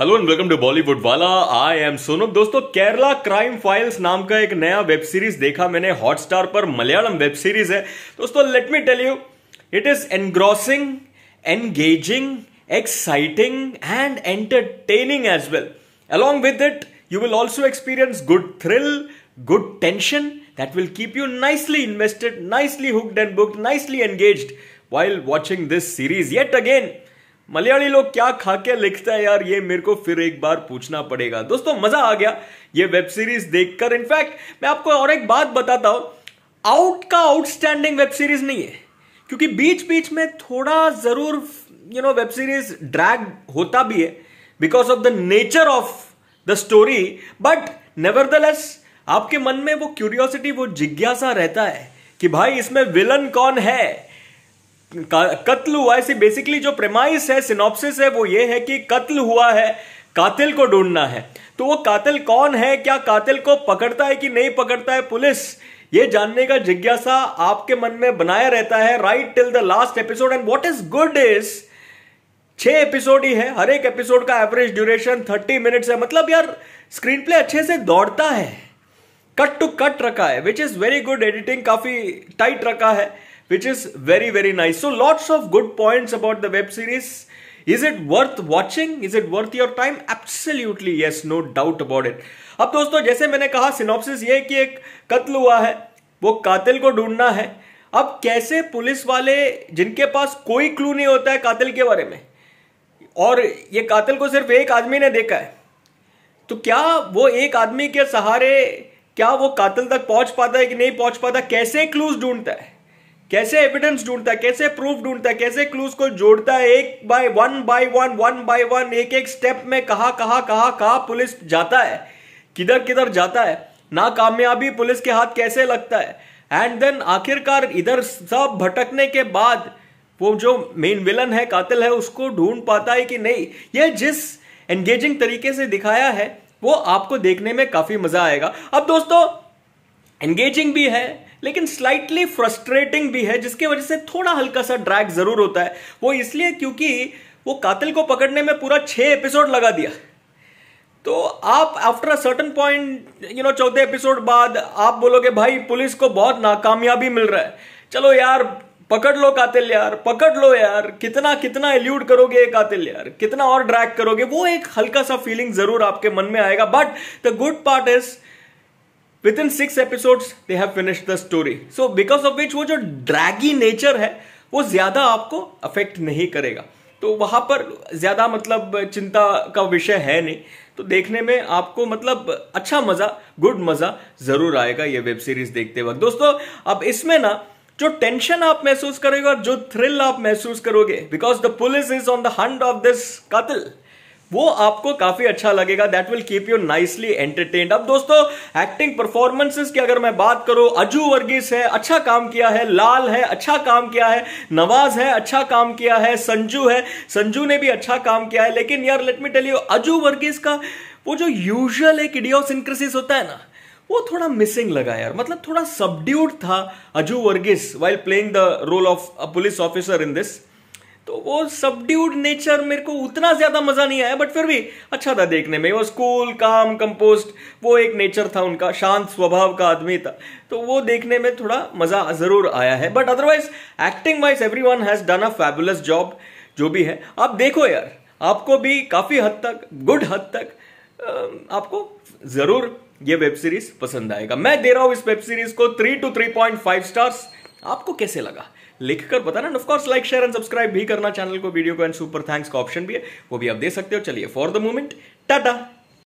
Hello and welcome to Bollywood वाला I M Sonu दोस्तों Kerala crime files नाम का एक नया वेब सीरीज देखा मैंने हॉटस्टार पर मलयालम वेब सीरीज है दोस्तों let me tell you it is engrossing engaging exciting and entertaining as well along with it you will also experience good thrill good tension that will keep you nicely invested nicely hooked and book nicely engaged while watching this series yet again Malayali लोग क्या खा के लिखते हैं यार ये मेरे को फिर एक बार पूछना पड़ेगा दोस्तों मजा आ गया ये वेब सीरीज देखकर इनफैक्ट मैं आपको और एक बात बताता हूं आउट का आउटस्टैंडिंग वेब सीरीज नहीं है क्योंकि बीच बीच में थोड़ा जरूर you know web series drag होता भी है because of the nature of the story but never आपके मन में वो क्यूरियोसिटी वो जिज्ञासा रहता है कि भाई इसमें विलन कौन है कत्ल हुआ है बेसिकली जो प्रेमाइस है सिनोप्सिस है वो ये है कि कत्ल हुआ है कातिल को ढूंढना है तो वो कातिल कौन है क्या कातिल को पकड़ता है कि नहीं पकड़ता है पुलिस ये जानने का जिज्ञासा आपके मन में बनाया रहता है right till the last episode and what is good is छह एपिसोड ही है हर एक एपिसोड का एवरेज ड्यूरेशन थर्टी मिनट्स है मतलब यार स्क्रीन प्ले अच्छे से दौड़ता है कट टू कट रखा है which is very good editing काफी टाइट रखा है which is very, very nice. So lots of good points about the web series. Is it worth watching is it worth your time absolutely yes no doubt about it अब दोस्तों जैसे मैंने कहा synopsis ये कि एक कत्ल हुआ है वो कातिल को ढूंढना है अब कैसे पुलिस वाले जिनके पास कोई क्लू नहीं होता है कातिल के बारे में और ये कातिल को सिर्फ एक आदमी ने देखा है तो क्या वो एक आदमी के सहारे क्या वो कातिल तक पहुंच पाता है कि नहीं पहुंच पाता कैसे क्लूज ढूंढता है कैसे एविडेंस ढूंढता है कैसे प्रूफ ढूंढता है कैसे क्लूज को जोड़ता है एक by one by one one by one एक एक स्टेप में कहा कहा कहा कहा पुलिस जाता है किधर किधर जाता है नाकामयाबी पुलिस के हाथ कैसे लगता है एंड देन आखिरकार इधर सब भटकने के बाद वो जो मेन विलन है कातिल है उसको ढूंढ पाता है कि नहीं ये जिस एंगेजिंग तरीके से दिखाया है वो आपको देखने में काफी मजा आएगा अब दोस्तों एंगेजिंग भी है लेकिन स्लाइटली फ्रस्ट्रेटिंग भी है जिसकी वजह से थोड़ा हल्का सा ड्रैग जरूर होता है वो इसलिए क्योंकि वो कातिल को पकड़ने में पूरा छह एपिसोड लगा दिया तो आप after a certain point you know चौथे एपिसोड बाद आप बोलोगे भाई पुलिस को बहुत नाकामयाबी मिल रहा है चलो यार पकड़ लो कातिल यार पकड़ लो यार कितना कितना एल्यूड करोगे कातिल यार कितना और ड्रैग करोगे वो एक हल्का सा फीलिंग जरूर आपके मन में आएगा but the good part is within six episode they have finish the story so because of which वो जो ड्रैगी नेचर है वो ज़्यादा आपको अफेक्ट नहीं करेगा तो वहां पर ज़्यादा मतलब चिंता का विषय है नहीं तो देखने में आपको मतलब अच्छा मज़ा गुड मज़ा ज़रूर आएगा ये वेब सीरीज़ देखते वक्त दोस्तों अब इसमें ना जो टेंशन आप महसूस करोगे और जो थ्रिल आप महसूस करोगे because the police is on the hunt of this कातिल वो आपको काफी अच्छा लगेगा that will keep you nicely entertained अब दोस्तों एक्टिंग परफॉर्मेंसेस की अगर मैं बात करूं अजू वर्गीस है अच्छा काम किया है लाल है अच्छा काम किया है नवाज है अच्छा काम किया है संजू है संजू ने भी अच्छा काम किया है लेकिन यार लेट मी टेल यू अजू वर्गीस का वो जो यूजल एक इडियोसिंक्रेसिस होता है ना वो थोड़ा मिसिंग लगा यार मतलब थोड़ा सबड्यूड था Aju Varghese while playing the role of a police officer in this तो वो सबड्यूड नेचर मेरे को उतना ज्यादा मजा नहीं आया बट फिर भी अच्छा था देखने में वो स्कूल काम कंपोस्ट वो एक नेचर था उनका शांत स्वभाव का आदमी था तो वो देखने में थोड़ा मजा जरूर आया है but otherwise acting wise everyone has done a fabulous job जो भी है आप देखो यार आपको भी काफी हद तक गुड हद तक आपको जरूर ये वेब सीरीज पसंद आएगा मैं दे रहा हूं इस वेब सीरीज को three to three point five stars आपको कैसे लगा लिख कर बताना of course like share and subscribe भी करना चैनल को वीडियो को एंड सुपर थैंक्स का ऑप्शन भी है वो भी आप दे सकते हो चलिए फॉर द मोमेंट टाटा